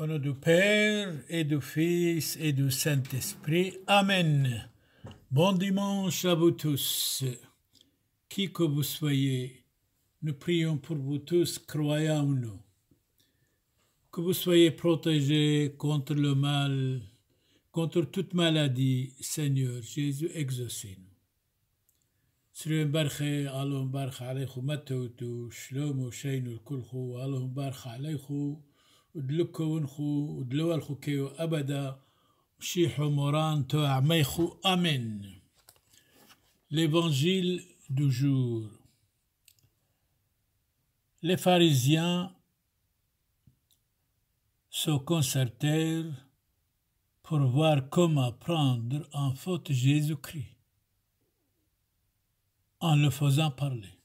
Au nom du Père et du Fils et du Saint-Esprit. Amen. Bon dimanche à vous tous. Qui que vous soyez, nous prions pour vous tous, croyants ou non. Que vous soyez protégés contre le mal, contre toute maladie, Seigneur Jésus, exaucez-nous. L'évangile du jour. Les pharisiens se concertèrent pour voir comment prendre en faute Jésus-Christ en le faisant parler.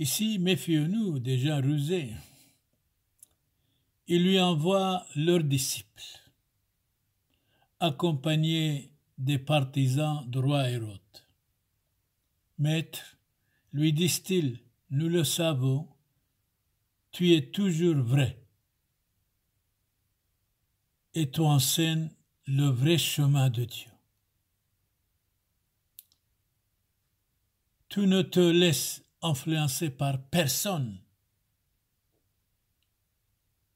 Ici, méfions-nous des gens rusés. Ils lui envoient leurs disciples, accompagnés des partisans droits et Hérode. Maître, lui disent-ils, nous le savons, tu es toujours vrai et tu enseignes le vrai chemin de Dieu. Tu ne te laisses influencé par personne.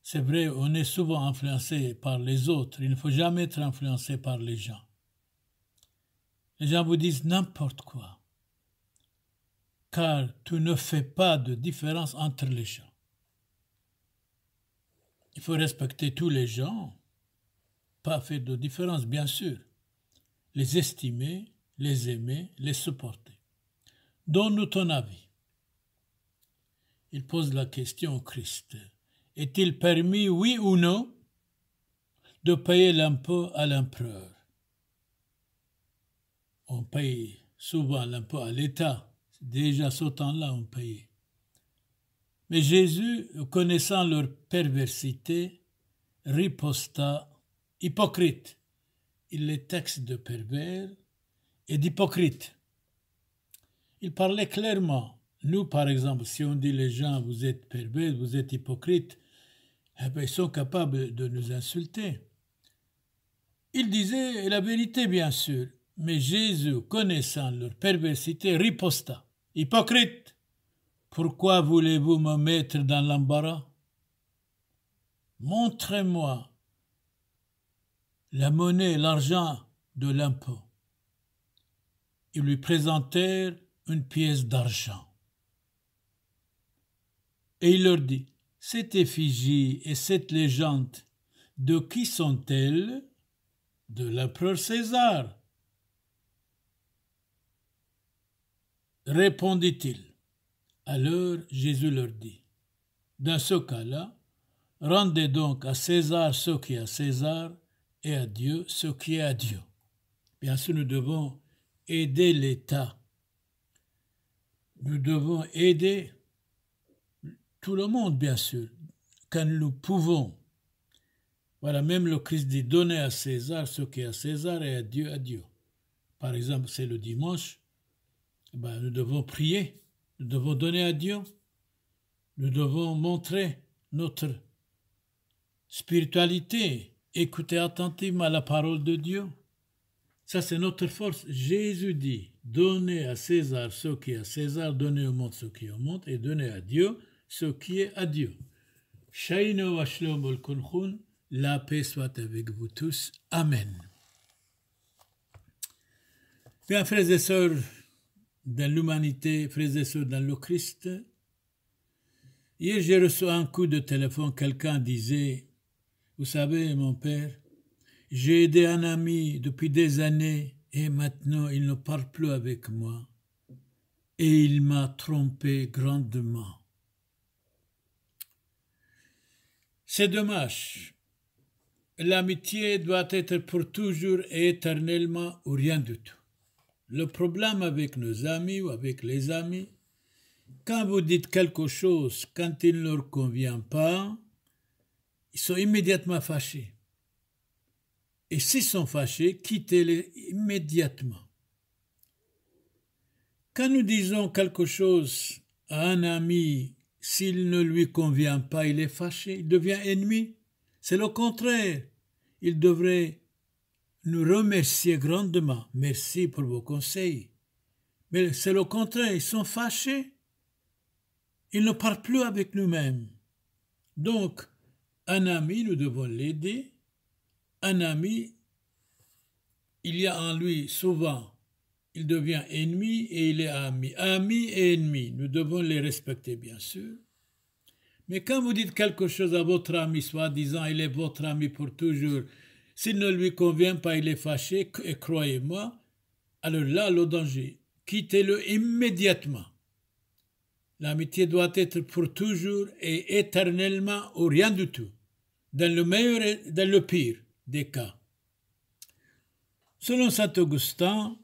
C'est vrai, on est souvent influencé par les autres. Il ne faut jamais être influencé par les gens. Les gens vous disent n'importe quoi, car tu ne fais pas de différence entre les gens. Il faut respecter tous les gens, pas faire de différence, bien sûr. Les estimer, les aimer, les supporter. Donne-nous ton avis il pose la question au Christ. Est-il permis, oui ou non, de payer l'impôt à l'empereur On paye souvent l'impôt à l'État. Déjà ce temps-là, on payait. Mais Jésus, connaissant leur perversité, riposta hypocrite. Il les texte de pervers et d'hypocrite. Il parlait clairement nous, par exemple, si on dit les gens, vous êtes pervers, vous êtes hypocrite, eh ben, ils sont capables de nous insulter. Il disait la vérité, bien sûr, mais Jésus, connaissant leur perversité, riposta. Hypocrite, pourquoi voulez-vous me mettre dans l'embarras Montrez-moi la monnaie, l'argent de l'impôt. Ils lui présentèrent une pièce d'argent. Et il leur dit Cette effigie et cette légende, de qui sont-elles De l'empereur César. Répondit-il. Alors Jésus leur dit Dans ce cas-là, rendez donc à César ce qui est à César et à Dieu ce qui est à Dieu. Bien sûr, nous devons aider l'État. Nous devons aider tout le monde, bien sûr, quand nous pouvons. Voilà, même le Christ dit Donnez à César ce qui est à César et à Dieu à Dieu. Par exemple, c'est le dimanche, eh ben, nous devons prier, nous devons donner à Dieu, nous devons montrer notre spiritualité, écouter attentivement la parole de Dieu. Ça, c'est notre force. Jésus dit Donnez à César ce qui est à César, donnez au monde ce qui est au monde, et donnez à Dieu ce qui est à Dieu. La paix soit avec vous tous. Amen. Bien, frères et sœurs de l'humanité, frères et sœurs dans le Christ, hier j'ai reçu un coup de téléphone, quelqu'un disait, vous savez mon père, j'ai aidé un ami depuis des années et maintenant il ne parle plus avec moi et il m'a trompé grandement. C'est dommage. L'amitié doit être pour toujours et éternellement ou rien du tout. Le problème avec nos amis ou avec les amis, quand vous dites quelque chose, quand il ne leur convient pas, ils sont immédiatement fâchés. Et s'ils sont fâchés, quittez-les immédiatement. Quand nous disons quelque chose à un ami s'il ne lui convient pas, il est fâché, il devient ennemi. C'est le contraire. Il devrait nous remercier grandement. Merci pour vos conseils. Mais c'est le contraire, ils sont fâchés. Ils ne parlent plus avec nous-mêmes. Donc, un ami, nous devons l'aider. Un ami, il y a en lui souvent il devient ennemi et il est ami. Ami et ennemi, nous devons les respecter bien sûr. Mais quand vous dites quelque chose à votre ami, soit disant il est votre ami pour toujours, s'il ne lui convient pas, il est fâché, et croyez-moi, alors là, le danger, quittez-le immédiatement. L'amitié doit être pour toujours et éternellement ou rien du tout, dans le meilleur et dans le pire des cas. Selon saint Augustin,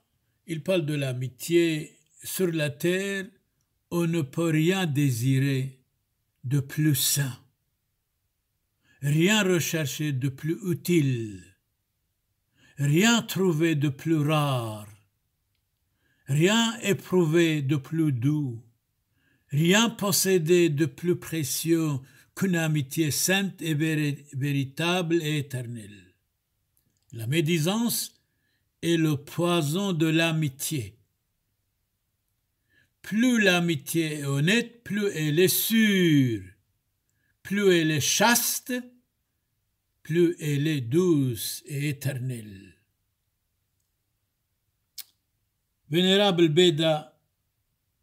il parle de l'amitié. Sur la terre, on ne peut rien désirer de plus sain, rien rechercher de plus utile, rien trouver de plus rare, rien éprouver de plus doux, rien posséder de plus précieux qu'une amitié sainte et véritable et éternelle. La médisance est le poison de l'amitié. Plus l'amitié est honnête, plus elle est sûre, plus elle est chaste, plus elle est douce et éternelle. Vénérable Beda,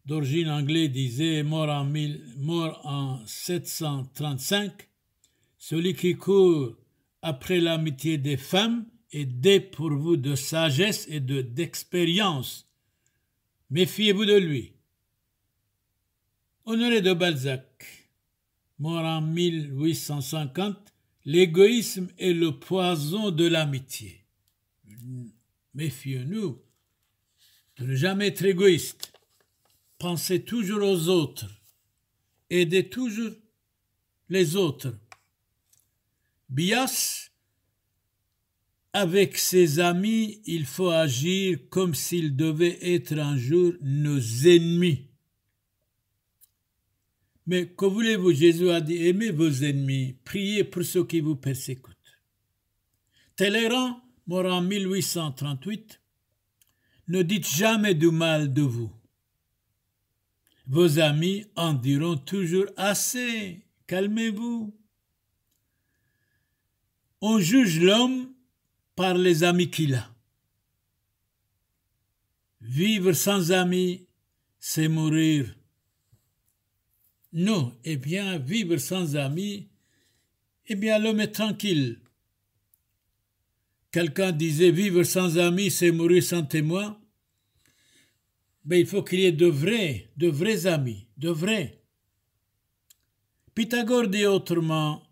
d'origine anglaise, disait, mort en, mort en 735, celui qui court après l'amitié des femmes et vous de sagesse et de d'expérience. Méfiez-vous de lui. Honoré de Balzac, mort en 1850, l'égoïsme est le poison de l'amitié. méfiez nous de ne jamais être égoïste. Pensez toujours aux autres. Aidez toujours les autres. Bias avec ses amis, il faut agir comme s'ils devaient être un jour nos ennemis. Mais que voulez-vous Jésus a dit, aimez vos ennemis, priez pour ceux qui vous persécutent. Talleyrand, mort en 1838, ne dites jamais du mal de vous. Vos amis en diront toujours assez, calmez-vous. On juge l'homme par les amis qu'il a. Vivre sans amis, c'est mourir. Non, eh bien, vivre sans amis, eh bien, l'homme est tranquille. Quelqu'un disait vivre sans amis, c'est mourir sans témoin. Mais ben, il faut qu'il y ait de vrais, de vrais amis, de vrais. Pythagore dit autrement,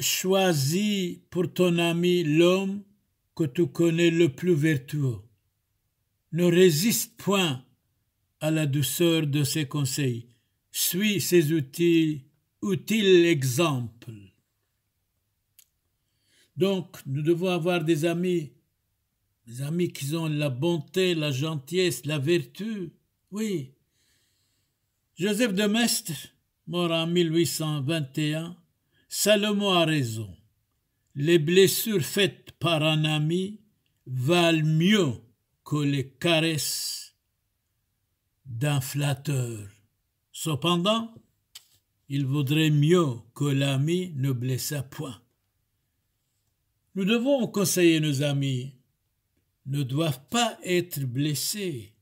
Choisis pour ton ami l'homme que tu connais le plus vertueux. Ne résiste point à la douceur de ses conseils. Suis ses outils, utiles exemples. Donc, nous devons avoir des amis, des amis qui ont la bonté, la gentillesse, la vertu. Oui. Joseph de Mestre, mort en 1821, Salomon a raison. Les blessures faites par un ami valent mieux que les caresses d'un flatteur. Cependant, il vaudrait mieux que l'ami ne blessât point. Nous devons conseiller nos amis. ne doivent pas être blessés.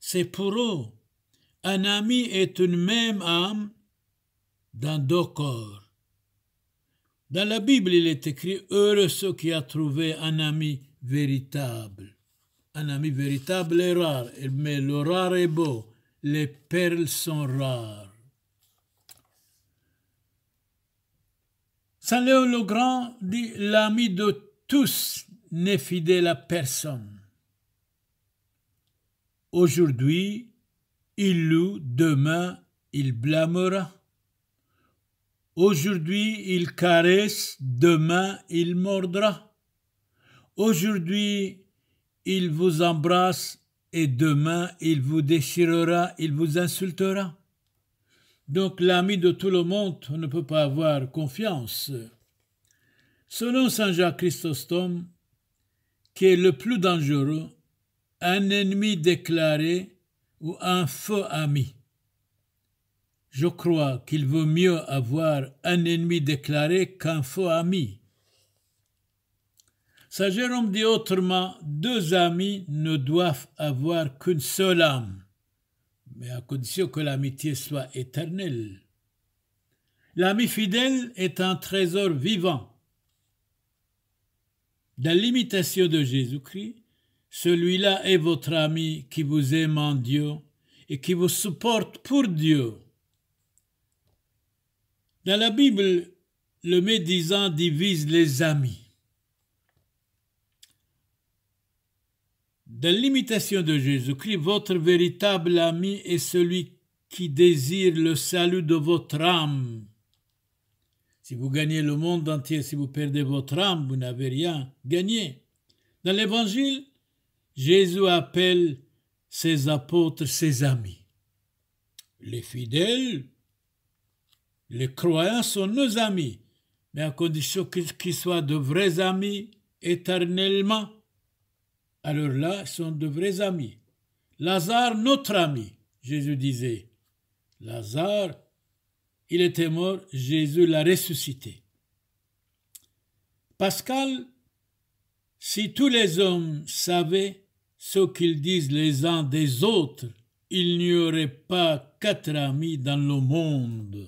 C'est pour eux. Un ami est une même âme dans deux corps. Dans la Bible, il est écrit Heureux ceux qui ont trouvé un ami véritable. Un ami véritable est rare, mais le rare est beau. Les perles sont rares. Saint Léon le Grand dit L'ami de tous n'est fidèle à personne. Aujourd'hui, il loue, demain, il blâmera. Aujourd'hui, il caresse, demain, il mordra. Aujourd'hui, il vous embrasse et demain, il vous déchirera, il vous insultera. Donc l'ami de tout le monde ne peut pas avoir confiance. Selon Saint Jacques Christostome, qui est le plus dangereux, un ennemi déclaré ou un faux ami. Je crois qu'il vaut mieux avoir un ennemi déclaré qu'un faux ami. Saint Jérôme dit autrement, deux amis ne doivent avoir qu'une seule âme, mais à condition que l'amitié soit éternelle. L'ami fidèle est un trésor vivant. Dans l'imitation de Jésus-Christ, celui-là est votre ami qui vous aime en Dieu et qui vous supporte pour Dieu. Dans la Bible, le médisant divise les amis. Dans l'imitation de Jésus-Christ, votre véritable ami est celui qui désire le salut de votre âme. Si vous gagnez le monde entier, si vous perdez votre âme, vous n'avez rien gagné. Dans l'Évangile, Jésus appelle ses apôtres ses amis. Les fidèles les croyants sont nos amis, mais à condition qu'ils soient de vrais amis éternellement. Alors là, ils sont de vrais amis. Lazare, notre ami, Jésus disait. Lazare, il était mort, Jésus l'a ressuscité. Pascal, si tous les hommes savaient ce qu'ils disent les uns des autres, il n'y aurait pas quatre amis dans le monde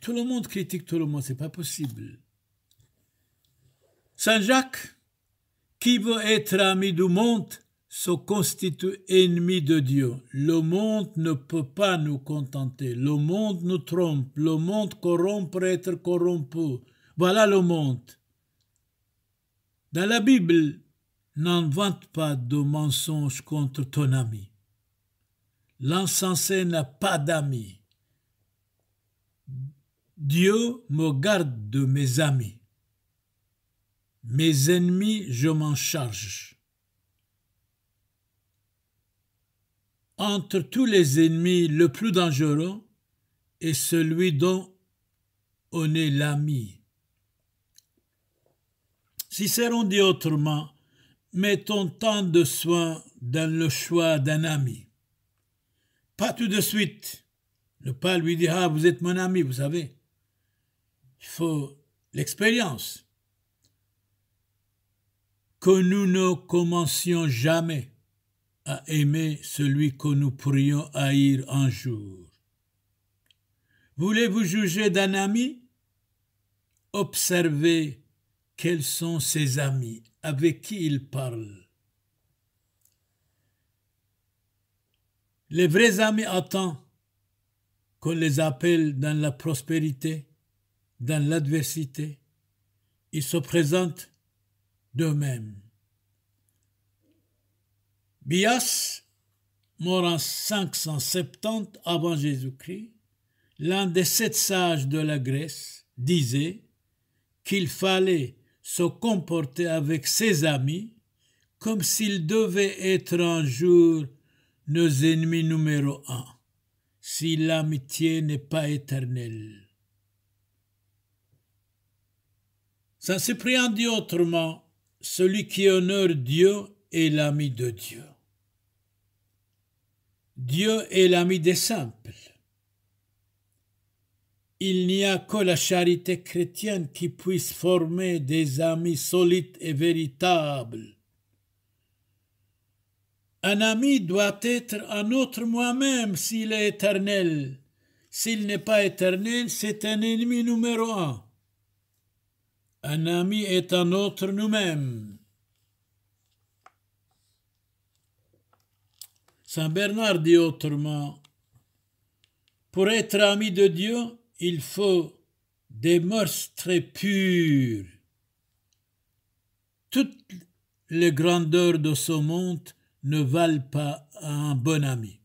tout le monde critique tout le monde, c'est pas possible. Saint Jacques, qui veut être ami du monde, se constitue ennemi de Dieu. Le monde ne peut pas nous contenter. Le monde nous trompe. Le monde corrompt être corrompu. Voilà le monde. Dans la Bible, n'invente pas de mensonges contre ton ami. L'insensé n'a pas d'amis. Dieu me garde de mes amis. Mes ennemis, je m'en charge. Entre tous les ennemis, le plus dangereux est celui dont on est l'ami. Si Cicéron dit autrement, mettons tant de soin dans le choix d'un ami. Pas tout de suite. Ne pas lui dire, ah, vous êtes mon ami, vous savez. Il faut l'expérience. Que nous ne commencions jamais à aimer celui que nous pourrions haïr un jour. Voulez-vous juger d'un ami Observez quels sont ses amis, avec qui il parle. Les vrais amis attendent qu'on les appelle dans la prospérité, dans l'adversité, ils se présentent d'eux-mêmes. Bias, mort en 570 avant Jésus-Christ, l'un des sept sages de la Grèce, disait qu'il fallait se comporter avec ses amis comme s'ils devaient être un jour nos ennemis numéro un, si l'amitié n'est pas éternelle. Saint Cyprien dit autrement, celui qui honore Dieu est l'ami de Dieu. Dieu est l'ami des simples. Il n'y a que la charité chrétienne qui puisse former des amis solides et véritables. Un ami doit être un autre moi-même s'il est éternel. S'il n'est pas éternel, c'est un ennemi numéro un. Un ami est un autre nous-mêmes. Saint Bernard dit autrement, pour être ami de Dieu, il faut des mœurs très pures. Toutes les grandeurs de ce monde ne valent pas un bon ami.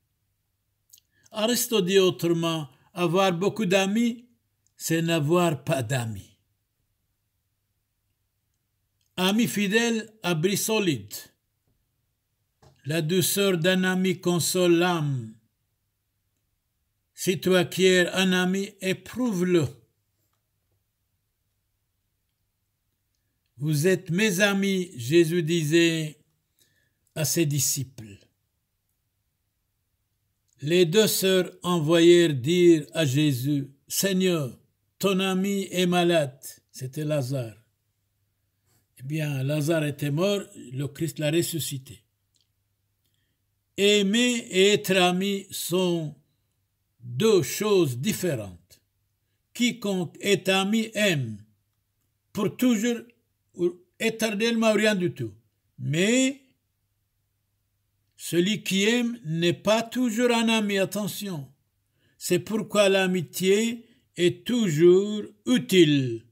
Aristote dit autrement, avoir beaucoup d'amis, c'est n'avoir pas d'amis. Ami fidèle abri solide. la douceur d'un ami console l'âme. Si tu acquiers un ami, éprouve-le. Vous êtes mes amis, Jésus disait à ses disciples. Les deux sœurs envoyèrent dire à Jésus, Seigneur, ton ami est malade, c'était Lazare. Eh bien, Lazare était mort, le Christ l'a ressuscité. Aimer et être ami sont deux choses différentes. Quiconque est ami aime pour toujours, éternellement, rien du tout. Mais celui qui aime n'est pas toujours un ami, attention. C'est pourquoi l'amitié est toujours utile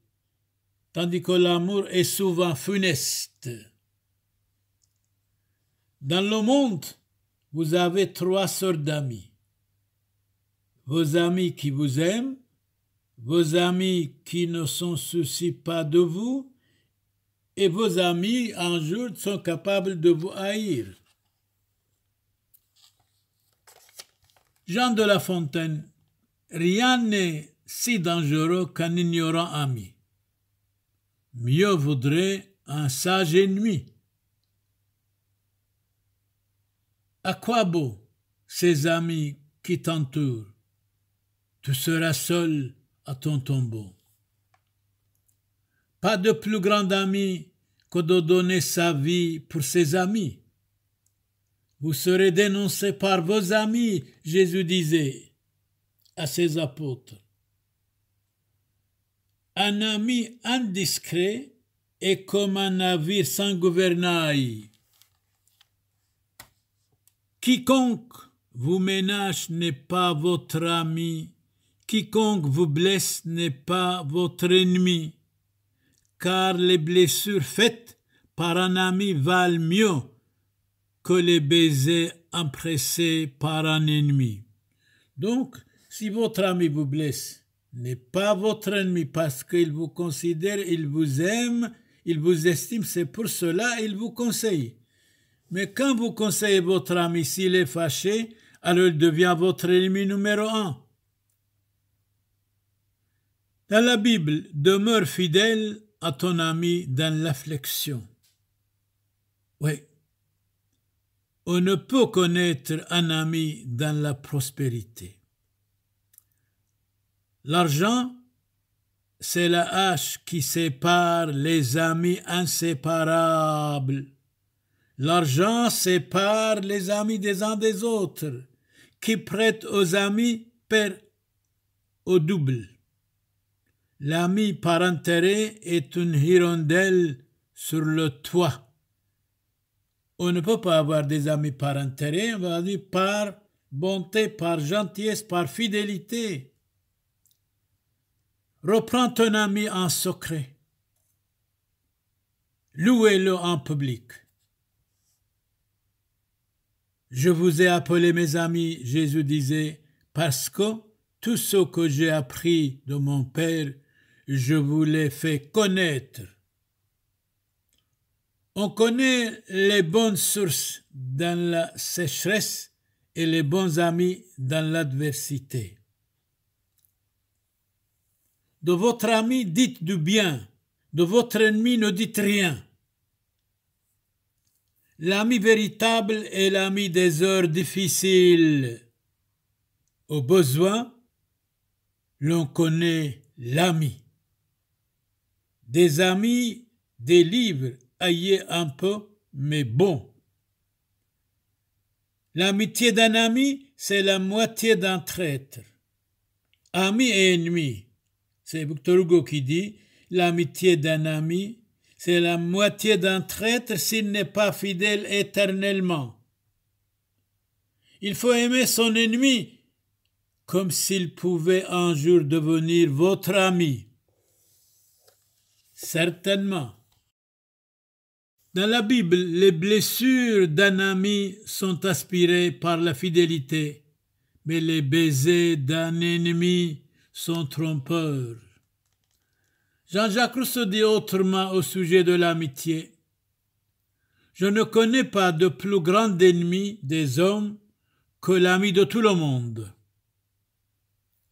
tandis que l'amour est souvent funeste. Dans le monde, vous avez trois sortes d'amis. Vos amis qui vous aiment, vos amis qui ne sont soucient pas de vous, et vos amis un jour sont capables de vous haïr. Jean de La Fontaine, rien n'est si dangereux qu'un ignorant ami mieux vaudrait un sage ennemi. À quoi bon ces amis qui t'entourent Tu seras seul à ton tombeau. Pas de plus grand ami que de donner sa vie pour ses amis. Vous serez dénoncés par vos amis, Jésus disait à ses apôtres. Un ami indiscret est comme un navire sans gouvernail. Quiconque vous ménage n'est pas votre ami, quiconque vous blesse n'est pas votre ennemi, car les blessures faites par un ami valent mieux que les baisers empressés par un ennemi. Donc, si votre ami vous blesse, n'est pas votre ennemi parce qu'il vous considère, il vous aime, il vous estime, c'est pour cela il vous conseille. Mais quand vous conseillez votre ami s'il est fâché, alors il devient votre ennemi numéro un. Dans la Bible, demeure fidèle à ton ami dans l'affliction. Oui. On ne peut connaître un ami dans la prospérité. L'argent, c'est la hache qui sépare les amis inséparables. L'argent sépare les amis des uns des autres, qui prête aux amis perd au double. L'ami par intérêt est une hirondelle sur le toit. On ne peut pas avoir des amis par intérêt, on va dire par bonté, par gentillesse, par fidélité. Reprends ton ami en secret. Louez-le en public. Je vous ai appelé mes amis, Jésus disait, parce que tout ce que j'ai appris de mon Père, je vous l'ai fait connaître. On connaît les bonnes sources dans la sécheresse et les bons amis dans l'adversité. De votre ami dites du bien, de votre ennemi ne dites rien. L'ami véritable est l'ami des heures difficiles. Au besoin, l'on connaît l'ami. Des amis, des livres, ayez un peu, mais bon. L'amitié d'un ami, c'est la moitié d'un traître. Ami et ennemi, c'est Victor Hugo qui dit L'amitié d'un ami, c'est la moitié d'un traître s'il n'est pas fidèle éternellement. Il faut aimer son ennemi comme s'il pouvait un jour devenir votre ami. Certainement. Dans la Bible, les blessures d'un ami sont aspirées par la fidélité, mais les baisers d'un ennemi sont trompeurs. Jean-Jacques Rousseau dit autrement au sujet de l'amitié. Je ne connais pas de plus grand ennemi des hommes que l'ami de tout le monde.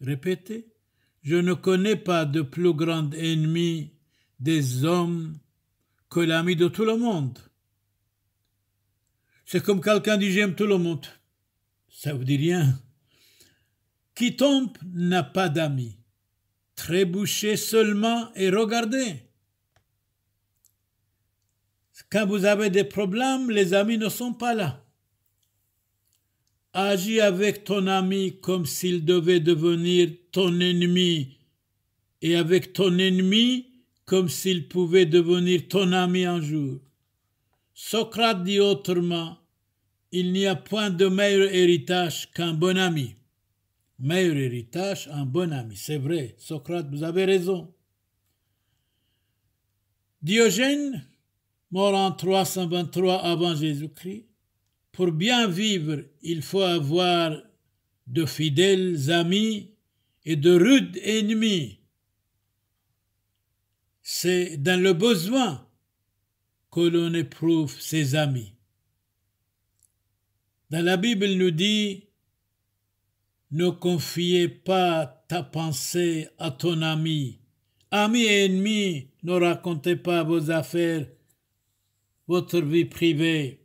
Répétez, je ne connais pas de plus grand ennemi des hommes que l'ami de tout le monde. C'est comme quelqu'un dit j'aime tout le monde. Ça vous dit rien. Qui tombe n'a pas d'amis. Trébouchez seulement et regardez. Quand vous avez des problèmes, les amis ne sont pas là. Agis avec ton ami comme s'il devait devenir ton ennemi, et avec ton ennemi comme s'il pouvait devenir ton ami un jour. Socrate dit autrement, il n'y a point de meilleur héritage qu'un bon ami meilleur héritage, un bon ami. C'est vrai, Socrate, vous avez raison. Diogène, mort en 323 avant Jésus-Christ, pour bien vivre, il faut avoir de fidèles amis et de rudes ennemis. C'est dans le besoin que l'on éprouve ses amis. Dans la Bible nous dit ne confiez pas ta pensée à ton ami. Amis et ennemi, ne racontez pas vos affaires, votre vie privée.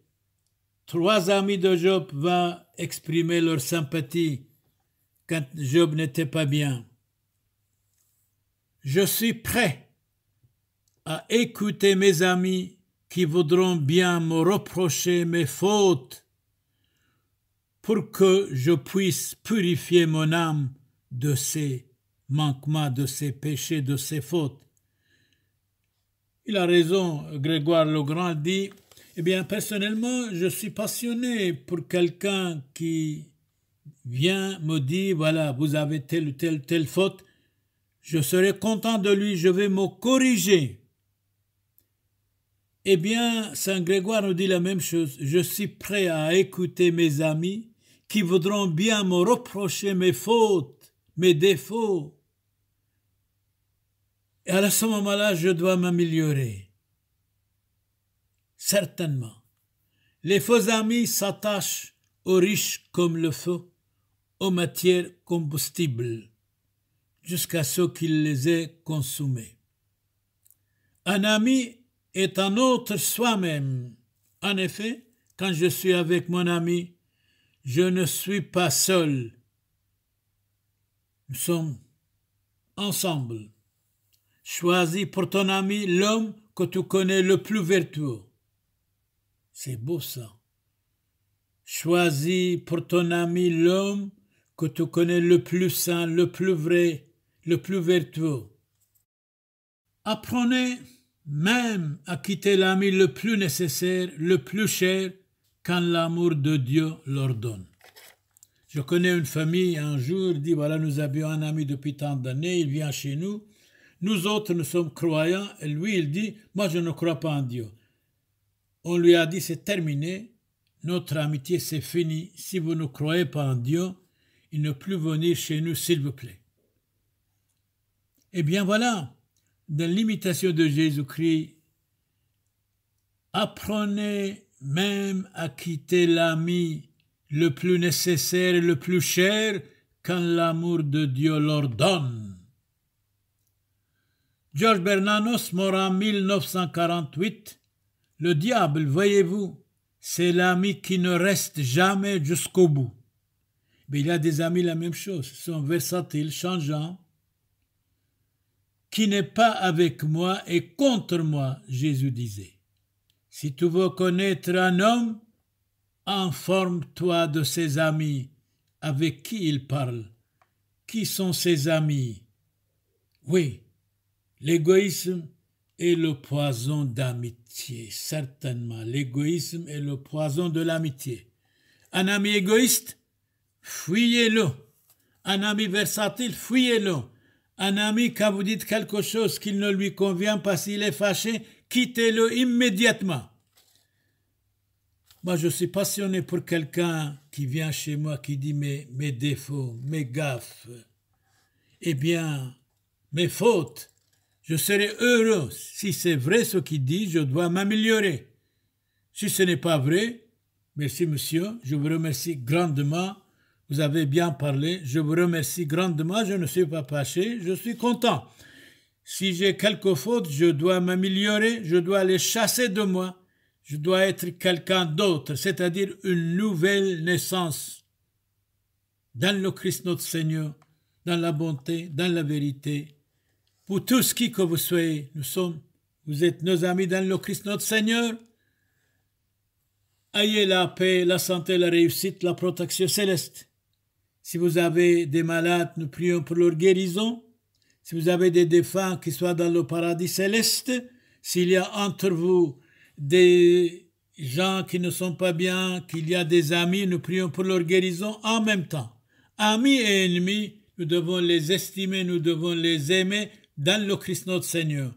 Trois amis de Job vinrent exprimer leur sympathie quand Job n'était pas bien. Je suis prêt à écouter mes amis qui voudront bien me reprocher mes fautes pour que je puisse purifier mon âme de ces manquements, de ses péchés, de ses fautes. Il a raison, Grégoire le Grand dit, eh bien personnellement, je suis passionné pour quelqu'un qui vient me dire, voilà, vous avez telle ou telle, telle faute, je serai content de lui, je vais me corriger. Eh bien, Saint Grégoire nous dit la même chose. Je suis prêt à écouter mes amis qui voudront bien me reprocher mes fautes, mes défauts. Et à ce moment-là, je dois m'améliorer. Certainement. Les faux amis s'attachent aux riches comme le feu, aux matières combustibles, jusqu'à ce qu'ils les aient consommées. Un ami est un autre soi-même. En effet, quand je suis avec mon ami, je ne suis pas seul. Nous sommes ensemble. Choisis pour ton ami l'homme que tu connais le plus vertueux. C'est beau ça. Choisis pour ton ami l'homme que tu connais le plus saint, le plus vrai, le plus vertueux. Apprenez même à quitter l'ami le plus nécessaire, le plus cher, quand l'amour de Dieu l'ordonne. Je connais une famille, un jour, dit, voilà, nous avions un ami depuis tant d'années, il vient chez nous, nous autres, nous sommes croyants, et lui, il dit, moi, je ne crois pas en Dieu. On lui a dit, c'est terminé, notre amitié, c'est fini, si vous ne croyez pas en Dieu, il ne peut plus venir chez nous, s'il vous plaît. Eh bien voilà, dans l'imitation de Jésus-Christ, apprenez même à quitter l'ami le plus nécessaire et le plus cher quand l'amour de Dieu l'ordonne. George Bernanos mort en 1948. Le diable, voyez-vous, c'est l'ami qui ne reste jamais jusqu'au bout. Mais il y a des amis la même chose, ils sont versatiles, changeants, qui n'est pas avec moi et contre moi, Jésus disait. Si tu veux connaître un homme, informe-toi de ses amis, avec qui il parle. Qui sont ses amis Oui, l'égoïsme est le poison d'amitié, certainement. L'égoïsme est le poison de l'amitié. Un ami égoïste, fuyez-le. Un ami versatile, fuyez-le. Un ami, quand vous dites quelque chose qu'il ne lui convient pas, s'il est fâché, quittez-le immédiatement. Moi, je suis passionné pour quelqu'un qui vient chez moi, qui dit mes, défauts, mes gaffes, eh bien, mes fautes. Je serai heureux si c'est vrai ce qu'il dit, je dois m'améliorer. Si ce n'est pas vrai, merci monsieur, je vous remercie grandement. Vous avez bien parlé, je vous remercie grandement, je ne suis pas passé. je suis content. Si j'ai quelque faute, je dois m'améliorer, je dois les chasser de moi. Je dois être quelqu'un d'autre, c'est-à-dire une nouvelle naissance. Dans le Christ notre Seigneur, dans la bonté, dans la vérité. Pour tous qui que vous soyez, nous sommes, vous êtes nos amis dans le Christ notre Seigneur. Ayez la paix, la santé, la réussite, la protection céleste. Si vous avez des malades, nous prions pour leur guérison si vous avez des défunts qui soient dans le paradis céleste, s'il y a entre vous des gens qui ne sont pas bien, qu'il y a des amis, nous prions pour leur guérison en même temps. Amis et ennemis, nous devons les estimer, nous devons les aimer dans le Christ notre Seigneur.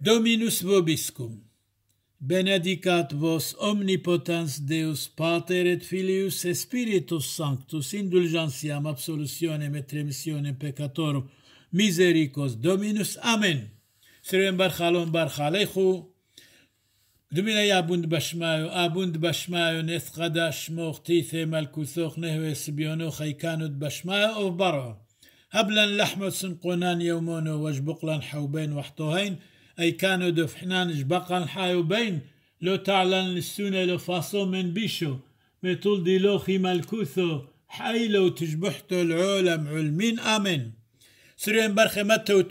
Dominus vobiscum. Benedicat vos omnipotens Deus Pater et Filius et Spiritus Sanctus, indulgentiam absolutionem et remissionem peccatorum, میزریکوس دومینوس امن سرین برخالون برخالی خو دمينا يابوند بشمايو آبوند بشمايو نث قداش موختي ثيمال كوثوخ نهو سبيونو خيكانود بشمايو أو برو هبلا لحمة سنقونان يومونو وجبقلا حوبين وحطوهين أي كانوا دفحنان جبقا حايوبين لو تعلن للسونة لو فاصو من بيشو متول دي لوخي كوثو حيلو تجبحتو العولم علمين آمن سرێن بەرخێمەتەوت و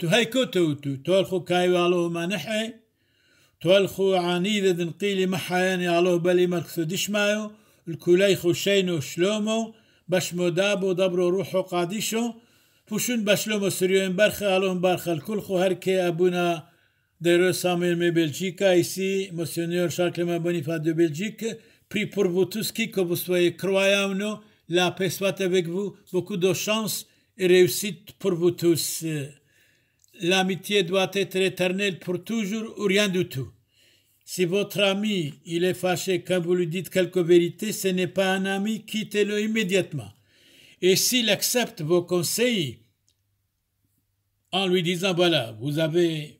تو و تۆل كايوالو کایواڵەوەمان نەحێ تۆل خوعانی دەدن قیلی مەحایانی ئاڵۆ بەلی مەرکس و دیشمای و کولەی خوشەین و شلۆمە و بەشمۆدا بۆ دەبر و ڕوح و قادیش و پوشون بەشلۆمە سرێن بەرخە ئاڵۆن بارخەلکول خو هەرکێ ئەبوونا ما سامێمێ بلجیکا فادو بلجیک پری پڕبووتوسکی کۆبوسوەیە کڕایان و لا پێسواتە بێک بوو بۆکو دۆ شانس réussite pour vous tous. L'amitié doit être éternelle pour toujours ou rien du tout. Si votre ami, il est fâché quand vous lui dites quelque vérité, ce n'est pas un ami, quittez-le immédiatement. Et s'il accepte vos conseils, en lui disant, voilà, vous avez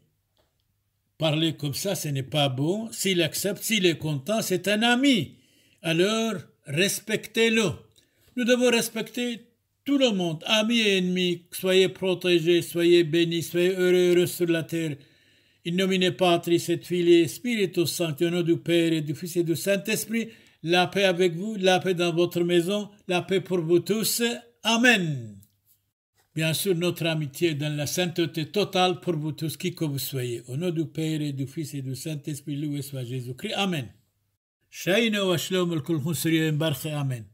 parlé comme ça, ce n'est pas bon, s'il accepte, s'il est content, c'est un ami. Alors, respectez-le. Nous devons respecter tout le monde, amis et ennemis, soyez protégés, soyez bénis, soyez heureux, sur la terre. In nomine Patris et Filii et Spiritus Sancti, au nom du Père et du Fils et du Saint-Esprit, la paix avec vous, la paix dans votre maison, la paix pour vous tous. Amen. Bien sûr, notre amitié dans la sainteté totale pour vous tous, qui que vous soyez. Au nom du Père et du Fils et du Saint-Esprit, loué soit Jésus-Christ. Amen. Amen.